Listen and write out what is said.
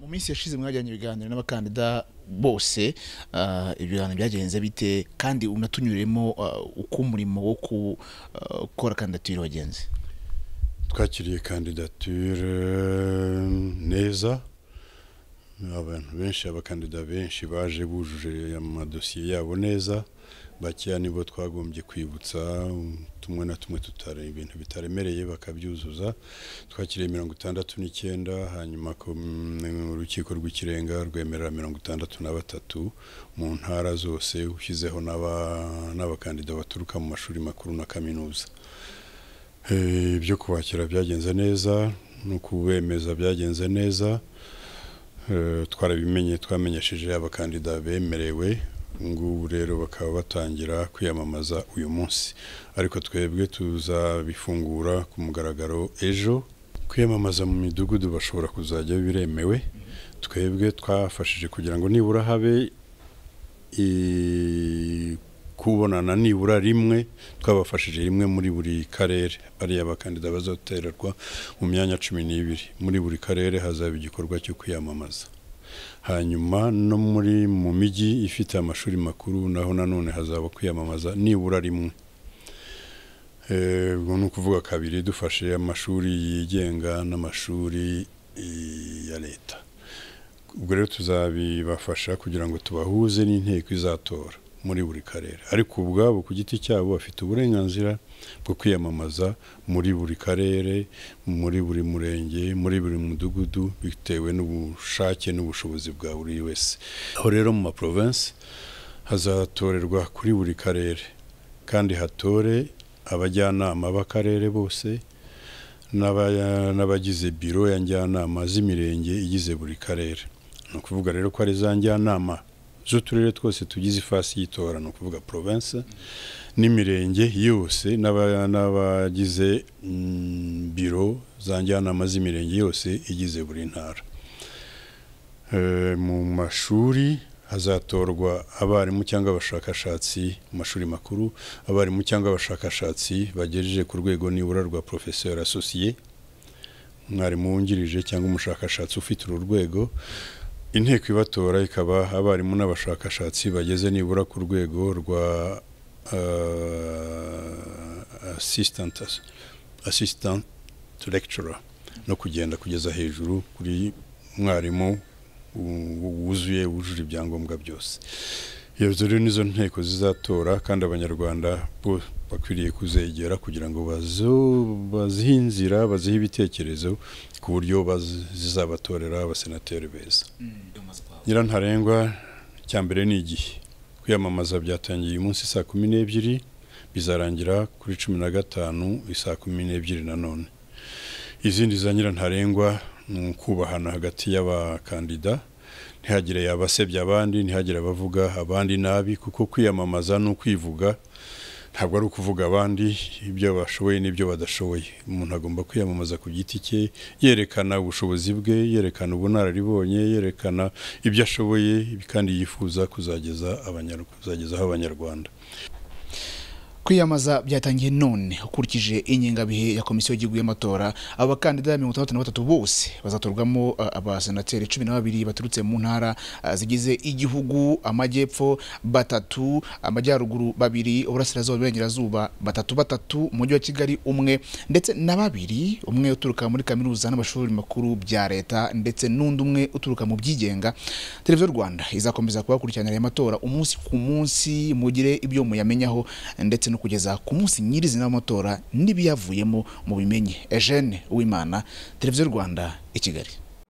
mu minsi yashize mwajyanye ibiganiro n'abakandida bose uh, ibiganiro byagenze bite kandi unatunyuremo uh, uko umurimo wo gukora uh, kandidatire wagenze twakiriye kandidatire um, neza abantu benshi abakandida benshi baje bujuje amadosiye yabo neza bakeya nibo twagombye kwibutsa tumwe na tumwe tutari ibintu bitaremereye bakabyuzuza twakiriye mirongo itandatu n'icyenda hanyuma mm, urukiko rw'ikirenga rwemerera mirongo itandatu na batatu mu ntara zose ushyizeho n'abakandida baturuka mu mashuri makuru na kaminuza eh, ibyo kubakira byagenze neza no kubemeza byagenze neza eh, twarabimenye twamenyesheje abakandida bemerewe ngubu rero bakaba batangira kwiyamamaza uyu munsi ariko twebwe tuzabifungura ku mugaragaro ejo kwiyamamaza mu midugudu bashobora kuzajya biremewe twebwe twafashije kugira ngo nibura habe kubonana nibura rimwe twabafashije rimwe muri buri karere bariya bakandida bazatererwa mu myanya cumi n'ibiri muri buri karere hazaba igikorwa cyo kwiyamamaza hanyuma no muri mu mijyi ifite amashuri makuru naho nanone hazaba kwiyamamaza nibura rimwe ni ukuvuga kabiri dufashe amashuri yigenga n'amashuri ya leta ubwo rero tuzabibafasha kugira ngo tubahuze n'inteko izatora muri buri karere ariko ubwabo ku giti cyabo bafite uburenganzira bwo kwiyamamaza muri buri karere muri buri murenge muri buri mudugudu bitewe n'ubushake n'ubushobozi bwa buri wese aho rero mu maprovensi hazatorerwa kuri buri karere kandi hatore abajyanama b'akarere bose n'abagize biro ya njyanama z'imirenge igize buri karere ni ukuvuga rero ko ari za njyanama z'uturere twose tugize ifasi y'itora ni ukuvuga province n'imirenge yose n'abagize mm, biro za njyanama z'imirenge yose igize buri ntara eh, mu mashuri hazatorwa abarimu cyangwa abashakashatsi mu mashuri makuru abarimu cyangwa abashakashatsi bagejeje ku rwego nibura rwa porofeseri asosiye umwarimu wungirije cyangwa umushakashatsi ufite uru rwego inteko ibatora ikaba abarimu n'abashakashatsi bageze nibura ku rwego rwa eh, assistant lecturer no kugenda kugeza hejuru kuri mwarimu wuzuye wujuje ibyangombwa byose iyo n'izo nteko zizatora kandi abanyarwanda bo bakwiriye kuzegera kugira ngo bazihe inzira bazihe ibitekerezo ku buryo zizabatorera abasenateri beza nyirantarengwa icya mbere ni igihe kwiyamamaza byatangiye uyu munsi saa kumi n'ebyiri bizarangira kuri cumi na gatanu saa kumi n'ebyiri nanone izindi za nyirantarengwa ni ukubahana hagati y'abakandida ntihagire yabasebya abandi ntihagire abavuga abandi nabi kuko kwiyamamaza ni ukwivuga ntabwo ari ukuvuga abandi ibyo bashoboye n'ibyo badashoboye umuntu agomba kwiyamamaza ku giti cye yerekana ubushobozi bwe yerekana ubunararibonye yerekana ibyo ashoboye kandi yifuza kuzageza kuzageza abanyarwanda kwiyamaza byatangiye none ukurikije ingengabihe ya komisiyo y'igihugu y'amatora abakandida mirongo itandatu na batatu bose bazatorwamo abasenateri cumi na babiri baturutse mu ntara zigize igihugu amajyepfo batatu amajyaruguru babiri uburasirazuba iburengerazuba batatu batatu umujyi wa kigali umwe ndetse na babiri umwe uturuka muri kaminuza n'amashuri makuru bya leta ndetse n'undi umwe uturuka mu byigenga televiziyo rwanda izakomeza kubakurikiranira aya matora umunsi ku munsi mugire ibyo muyamenyaho ndetse no kugeza ku munsi nyirizina w'amatora n'ibiyavuyemo mu bimenye Eugene Uwimana televiziyo Rwanda i Kigali